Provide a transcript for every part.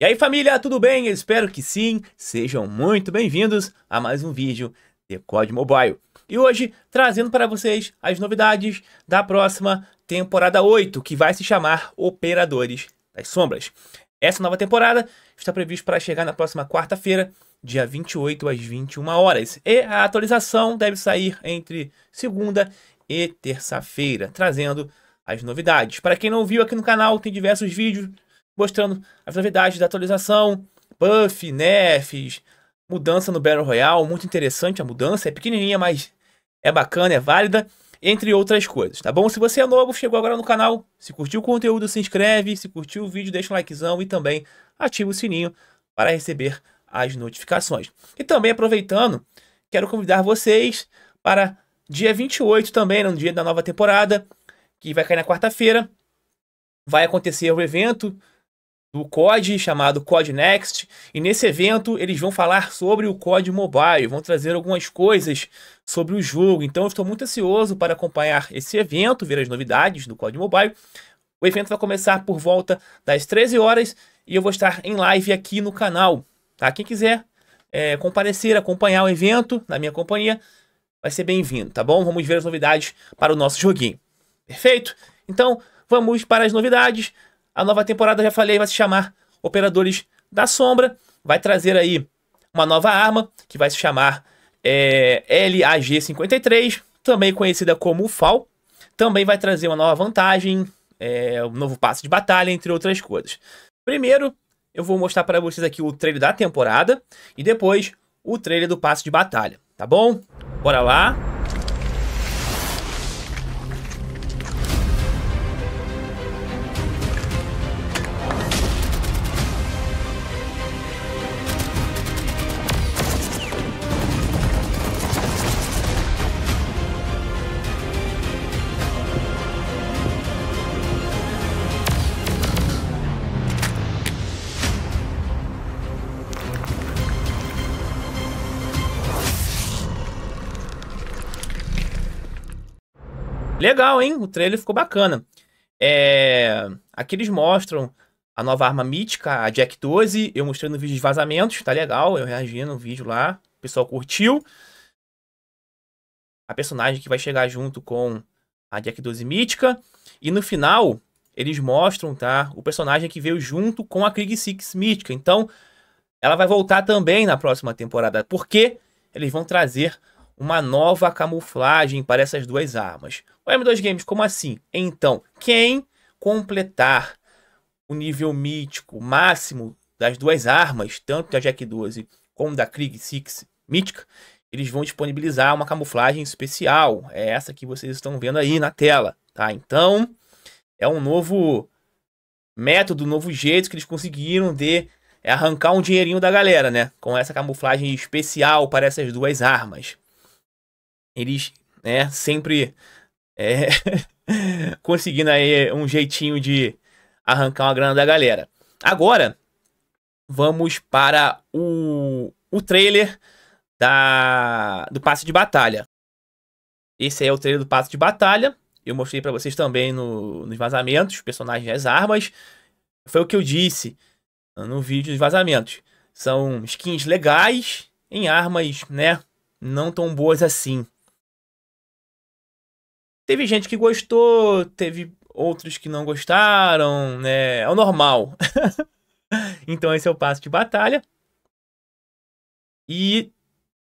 E aí família, tudo bem? Eu espero que sim. Sejam muito bem-vindos a mais um vídeo de COD Mobile. E hoje trazendo para vocês as novidades da próxima temporada 8, que vai se chamar Operadores das Sombras. Essa nova temporada está prevista para chegar na próxima quarta-feira, dia 28 às 21 horas. E a atualização deve sair entre segunda e terça-feira, trazendo as novidades. Para quem não viu aqui no canal, tem diversos vídeos mostrando as novidades da atualização, buff, nerfs, mudança no Battle Royale, muito interessante a mudança, é pequenininha, mas é bacana, é válida, entre outras coisas, tá bom? Se você é novo, chegou agora no canal, se curtiu o conteúdo, se inscreve, se curtiu o vídeo, deixa um likezão e também ativa o sininho para receber as notificações. E também aproveitando, quero convidar vocês para dia 28 também, no dia da nova temporada, que vai cair na quarta-feira, vai acontecer o evento do COD, chamado COD Next, e nesse evento eles vão falar sobre o COD Mobile, vão trazer algumas coisas sobre o jogo. Então estou muito ansioso para acompanhar esse evento, ver as novidades do COD Mobile. O evento vai começar por volta das 13 horas e eu vou estar em live aqui no canal. Tá? Quem quiser é, comparecer, acompanhar o evento na minha companhia, vai ser bem-vindo, tá bom? Vamos ver as novidades para o nosso joguinho. Perfeito? Então, vamos para as novidades. A nova temporada, já falei, vai se chamar Operadores da Sombra. Vai trazer aí uma nova arma que vai se chamar é, LAG-53, também conhecida como FAL. Também vai trazer uma nova vantagem, é, um novo passo de batalha, entre outras coisas. Primeiro, eu vou mostrar para vocês aqui o trailer da temporada e depois o trailer do passo de batalha, tá bom? Bora lá! legal, hein? O trailer ficou bacana. É... Aqui eles mostram a nova arma mítica, a Jack 12. Eu mostrei no vídeo de vazamentos, tá legal. Eu reagi no vídeo lá, o pessoal curtiu. A personagem que vai chegar junto com a Jack 12 mítica. E no final, eles mostram, tá? O personagem que veio junto com a Krieg Six mítica. Então, ela vai voltar também na próxima temporada. Porque eles vão trazer uma nova camuflagem para essas duas armas. O M2 Games, como assim? Então, quem completar o nível mítico máximo das duas armas, tanto da Jack 12 como da Krieg 6 mítica, eles vão disponibilizar uma camuflagem especial. É essa que vocês estão vendo aí na tela, tá? Então, é um novo método, um novo jeito que eles conseguiram de arrancar um dinheirinho da galera, né? Com essa camuflagem especial para essas duas armas eles né, sempre é, conseguindo aí um jeitinho de arrancar uma grana da galera. Agora, vamos para o, o trailer da, do passe de batalha. Esse é o trailer do passe de batalha. Eu mostrei para vocês também no, nos vazamentos, personagens as armas. Foi o que eu disse no vídeo dos vazamentos. São skins legais em armas, né? Não tão boas assim. Teve gente que gostou, teve outros que não gostaram, né? É o normal. então esse é o passo de batalha. E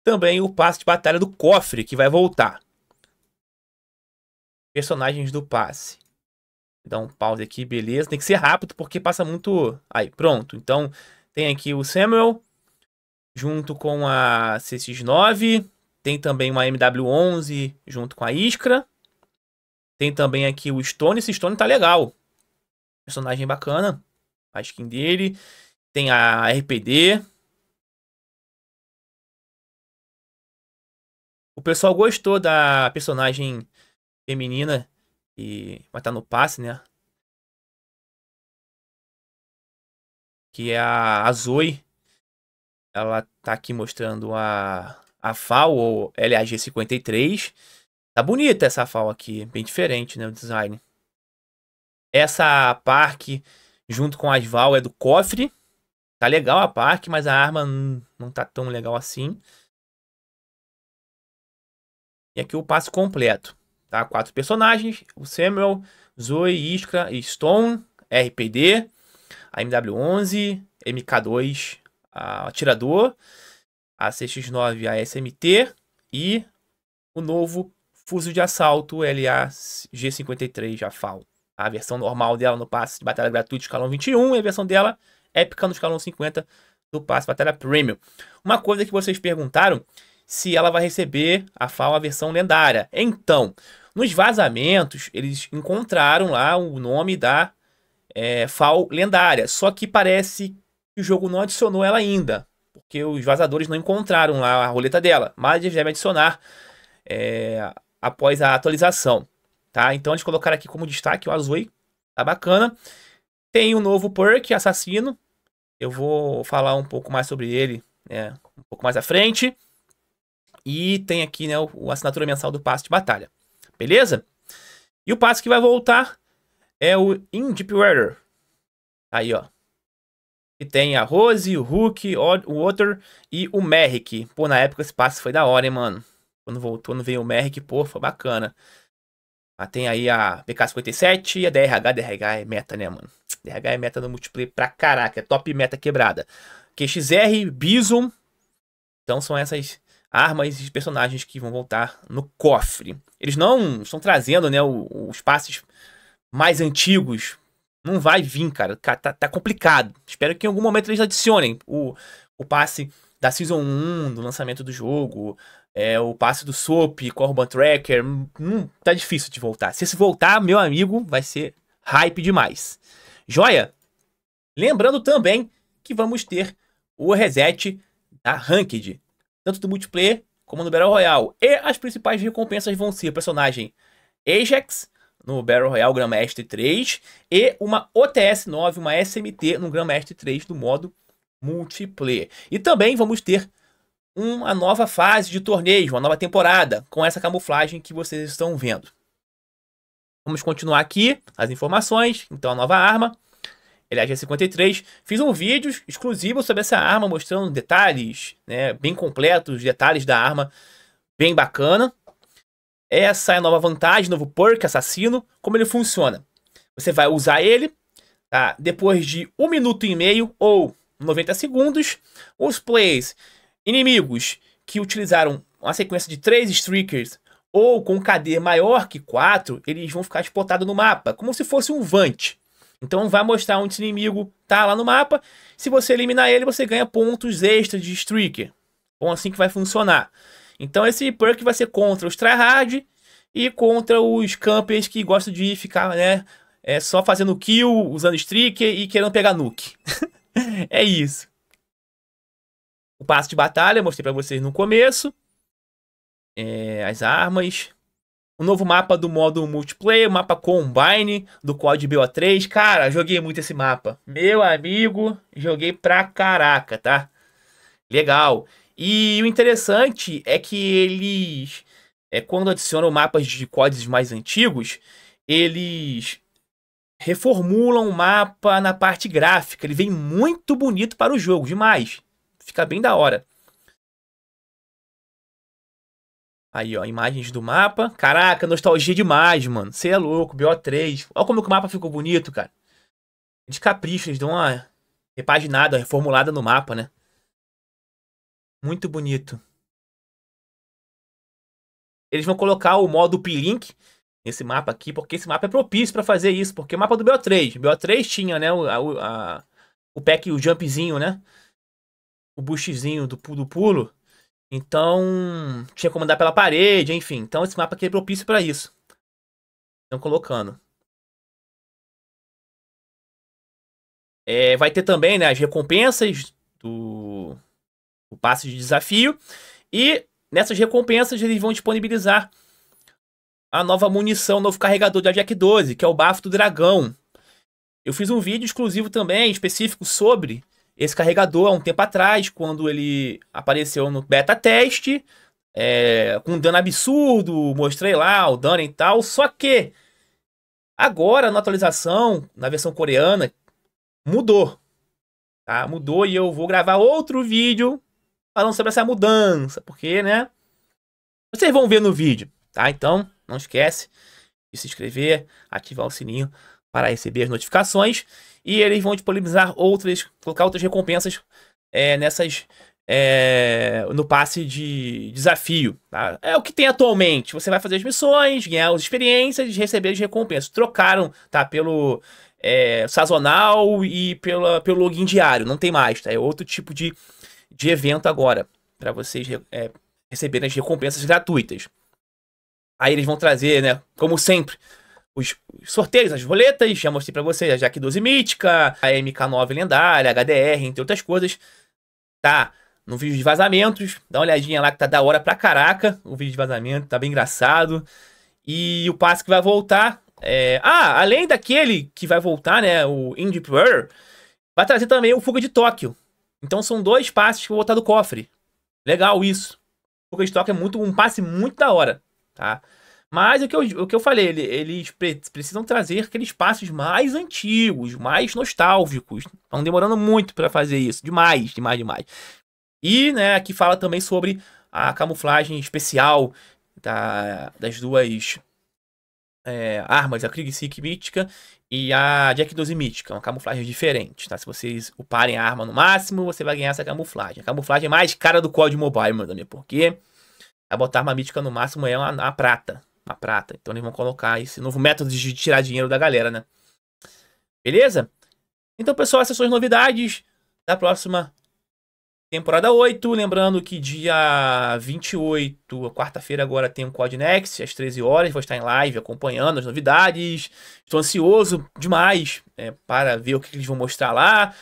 também o passo de batalha do cofre, que vai voltar. Personagens do passe. Dá um pause aqui, beleza. Tem que ser rápido porque passa muito... Aí, pronto. Então, tem aqui o Samuel, junto com a c 69 9 Tem também uma MW-11 junto com a Iskra. Tem também aqui o Stone. Esse Stone tá legal. Personagem bacana. A skin dele. Tem a RPD. O pessoal gostou da personagem feminina e vai estar tá no passe, né? Que é a Zoe. Ela tá aqui mostrando a, a FAO ou LAG-53 Tá bonita essa FAO aqui, bem diferente, né, o design. Essa parque junto com as Val é do cofre. Tá legal a parque, mas a arma não tá tão legal assim. E aqui o passo completo, tá? Quatro personagens, o Samuel, Zoe, Iskra e Stone, RPD, a MW11, MK2, a Atirador, a CX9, a SMT e o novo Fuzil de assalto LA-G53 Jafal. A versão normal dela no passe de batalha gratuito escalão 21 e a versão dela épica no escalão 50 do passe de batalha premium. Uma coisa que vocês perguntaram se ela vai receber a FAO a versão lendária. Então, nos vazamentos, eles encontraram lá o nome da é, FAO lendária. Só que parece que o jogo não adicionou ela ainda. Porque os vazadores não encontraram lá a roleta dela. Mas eles devem adicionar é, após a atualização, tá? Então eles colocaram aqui como destaque o Azul, tá bacana. Tem o um novo perk, Assassino, eu vou falar um pouco mais sobre ele né, um pouco mais à frente. E tem aqui né, o, assinatura mensal do passe de batalha, beleza? E o passe que vai voltar é o In Deep aí ó. E tem a Rose, o Hulk, o Water e o Merrick. Pô, na época esse passe foi da hora, hein, mano. Quando voltou, não veio o Merrick, pô, foi bacana. Mas ah, tem aí a PK57 e a DRH. DRH é meta, né, mano? DRH é meta no multiplayer pra caraca. É top meta quebrada. QXR, Bison. Então são essas armas e personagens que vão voltar no cofre. Eles não estão trazendo, né, os passes mais antigos. Não vai vir, cara. Tá, tá, tá complicado. Espero que em algum momento eles adicionem o, o passe da Season 1, do lançamento do jogo, é, o passe do Soap, Corban Tracker. Hum, hum, tá difícil de voltar. Se esse voltar, meu amigo, vai ser hype demais. Joia? Lembrando também que vamos ter o reset da Ranked, tanto do multiplayer como no Battle Royale. E as principais recompensas vão ser o personagem Ajax no Battle Royale Grand 3 e uma OTS 9, uma SMT no Grand 3 do modo multiplayer. E também vamos ter uma nova fase de torneio, uma nova temporada, com essa camuflagem que vocês estão vendo. Vamos continuar aqui as informações. Então, a nova arma, ele é a G53. Fiz um vídeo exclusivo sobre essa arma, mostrando detalhes né, bem completos, detalhes da arma bem bacana. Essa é a nova vantagem, novo perk assassino. Como ele funciona? Você vai usar ele tá? depois de um minuto e meio ou 90 segundos. Os plays Inimigos que utilizaram uma sequência de três streakers ou com um KD maior que 4, eles vão ficar exportados no mapa, como se fosse um Vant. Então vai mostrar onde esse inimigo tá lá no mapa. Se você eliminar ele, você ganha pontos extras de streaker. Bom, assim que vai funcionar. Então esse perk vai ser contra os tryhard e contra os campers que gostam de ficar, né, é, só fazendo kill, usando streaker e querendo pegar nuke. é isso o passo de batalha, mostrei para vocês no começo. É, as armas. O novo mapa do modo multiplayer, o mapa Combine, do código BO3. Cara, joguei muito esse mapa. Meu amigo, joguei pra caraca, tá? Legal. E o interessante é que eles, é, quando adicionam mapas de códigos mais antigos, eles reformulam o mapa na parte gráfica. Ele vem muito bonito para o jogo, demais. Fica bem da hora. Aí, ó, imagens do mapa. Caraca, nostalgia demais, mano. Você é louco, BO3. Olha como que o mapa ficou bonito, cara. De capricho, eles dão uma repaginada, uma reformulada no mapa, né? Muito bonito. Eles vão colocar o modo P-Link nesse mapa aqui, porque esse mapa é propício para fazer isso. Porque o mapa do BO3. BO3 tinha, né, o, a, a, o pack, o jumpzinho, né? o boostzinho do, do pulo. Então, tinha como andar pela parede, enfim. Então, esse mapa aqui é propício para isso. Estão colocando. É, vai ter também né, as recompensas do, passe de desafio. E nessas recompensas eles vão disponibilizar a nova munição, o novo carregador de Jack 12, que é o Bafo do Dragão. Eu fiz um vídeo exclusivo também, específico sobre esse carregador, há um tempo atrás, quando ele apareceu no beta teste, é, com dano absurdo, mostrei lá o dano e tal, só que agora na atualização, na versão coreana, mudou. Tá? Mudou e eu vou gravar outro vídeo falando sobre essa mudança, porque, né? Vocês vão ver no vídeo, tá? Então, não esquece de se inscrever, ativar o sininho para receber as notificações. E eles vão disponibilizar outras, colocar outras recompensas é, nessas é, no passe de desafio. Tá? É o que tem atualmente. Você vai fazer as missões, ganhar as experiências e receber as recompensas. Trocaram tá, pelo é, sazonal e pela, pelo login diário. Não tem mais. Tá? É outro tipo de, de evento agora para vocês é, receberem as recompensas gratuitas. Aí eles vão trazer, né, como sempre, os sorteios, as roletas, já mostrei para vocês a Jack 12 mítica, a MK9 lendária, HDR, entre outras coisas. Tá no vídeo de vazamentos, dá uma olhadinha lá que tá da hora pra caraca, o vídeo de vazamento tá bem engraçado. E o passe que vai voltar é... Ah, além daquele que vai voltar, né, o Indie Prayer, vai trazer também o Fuga de Tóquio. Então são dois passes que vão voltar do cofre. Legal isso. O Fuga de Tóquio é muito, um passe muito da hora, tá? Mas o que eu, o que eu falei, ele, eles precisam trazer aqueles passos mais antigos, mais nostálgicos. Estão demorando muito para fazer isso. Demais, demais, demais. E, né, aqui fala também sobre a camuflagem especial da, das duas é, armas, a Kriegsick mítica e a Jack 12 mítica, uma camuflagem diferente, tá? Se vocês uparem a arma no máximo, você vai ganhar essa camuflagem. A camuflagem mais cara do código mobile, meu amigo, porque a botar arma mítica no máximo é uma prata, a prata. Então eles vão colocar esse novo método de tirar dinheiro da galera, né? Beleza? Então, pessoal, essas são as novidades da próxima temporada 8. Lembrando que dia 28, quarta-feira, agora tem um Codnex, às 13 horas. Vou estar em live acompanhando as novidades. Estou ansioso demais é, para ver o que eles vão mostrar lá.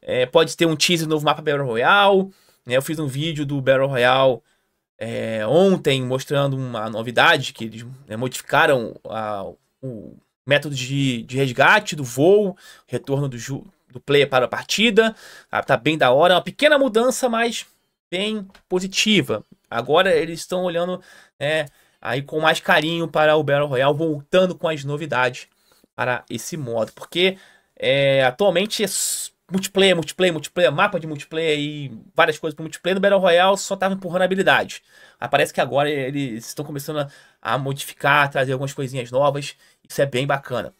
É, pode ter um teaser do novo mapa Battle Royale. Né? Eu fiz um vídeo do Battle Royale é, ontem mostrando uma novidade que eles né, modificaram a, o método de, de, resgate do voo, retorno do, do player para a partida. Tá, tá bem da hora, é uma pequena mudança, mas bem positiva. Agora eles estão olhando né, aí com mais carinho para o Battle Royale, voltando com as novidades para esse modo, porque é, atualmente é multiplayer, multiplayer, multiplayer, mapa de multiplayer e várias coisas para multiplayer. No Battle Royale só tava empurrando habilidade. aparece parece que agora eles estão começando a, a modificar, trazer algumas coisinhas novas. Isso é bem bacana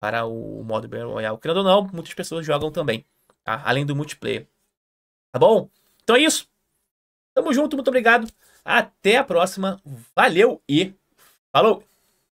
para o, o modo Battle Royale. Querendo ou não, muitas pessoas jogam também, tá? além do multiplayer. Tá bom? Então é isso. Tamo junto, muito obrigado. Até a próxima. Valeu e falou!